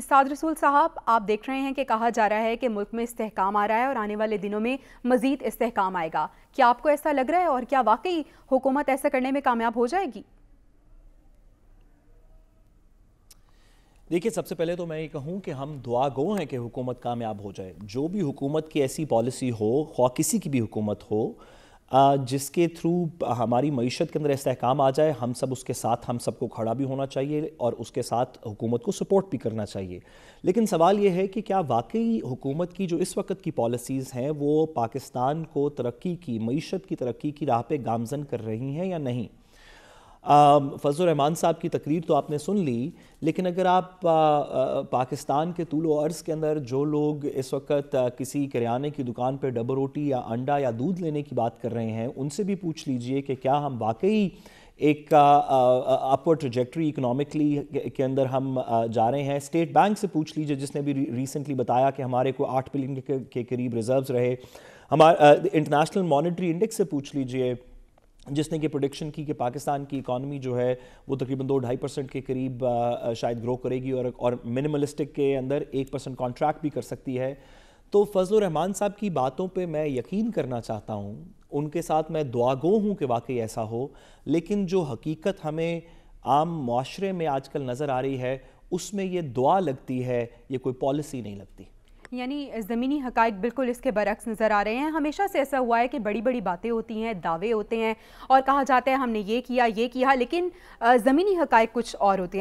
साद रसूल साहब आप देख रहे हैं कि कहा जा रहा है कि मुल्क में इस्तेकाम आ रहा है और आने वाले दिनों में मजीद इस्तेकाम आएगा क्या आपको ऐसा लग रहा है और क्या वाकई हुकूमत ऐसा करने में कामयाब हो जाएगी देखिए सबसे पहले तो मैं ये कहूँ कि हम दुआ गो हैं कि हुकूमत कामयाब हो जाए जो भी हुकूमत की ऐसी पॉलिसी हो ख्वा किसी की भी हुकूमत हो जिसके थ्रू हमारी मीशत के अंदर इसकाम आ जाए हम सब उसके साथ हम सबको खड़ा भी होना चाहिए और उसके साथ हुकूमत को सपोर्ट भी करना चाहिए लेकिन सवाल ये है कि क्या वाकई हुकूमत की जो इस वक्त की पॉलिसीज़ हैं वो पाकिस्तान को तरक्की की मीशत की तरक्की की राह पर गामजन कर रही हैं या नहीं Um, फजल रहमान साहब की तकरीर तो आपने सुन ली लेकिन अगर आप आ, uh, आ, uh, पाकिस्तान के तूल अर्ज़ के अंदर जो लोग इस वक्त uh, किसी किराने की दुकान पर डबल रोटी या अंडा या दूध लेने की बात कर रहे हैं उनसे भी पूछ लीजिए कि क्या हम वाकई एक अपवर्ड ट्रजेक्ट्री इकोनॉमिकली के अंदर हम जा रहे हैं स्टेट बैंक से पूछ लीजिए जिसने भी रिसेंटली बताया कि हमारे को आठ बिलियन के, करीब रिज़र्व रहे हमारे इंटरनेशनल मॉनिटरी इंडेक्स से पूछ लीजिए जिसने कि प्रोडिक्शन की कि पाकिस्तान की इकानमी जो है वो तकरीबन दो ढाई परसेंट के करीब शायद ग्रो करेगी और और मिनिमलिस्टिक के अंदर एक परसेंट कॉन्ट्रैक्ट भी कर सकती है तो फजल रहमान साहब की बातों पे मैं यकीन करना चाहता हूँ उनके साथ मैं दुआगो हूँ कि वाकई ऐसा हो लेकिन जो हकीकत हमें आम माशरे में आजकल नज़र आ रही है उसमें ये दुआ लगती है ये कोई पॉलिसी नहीं लगती यानी ज़मीनी हकाइक बिल्कुल इसके बरक्स नज़र आ रहे हैं हमेशा से ऐसा हुआ है कि बड़ी बड़ी बातें होती हैं दावे होते हैं और कहा जाता है हमने ये किया ये किया लेकिन ज़मीनी हकाइक कुछ और होते हैं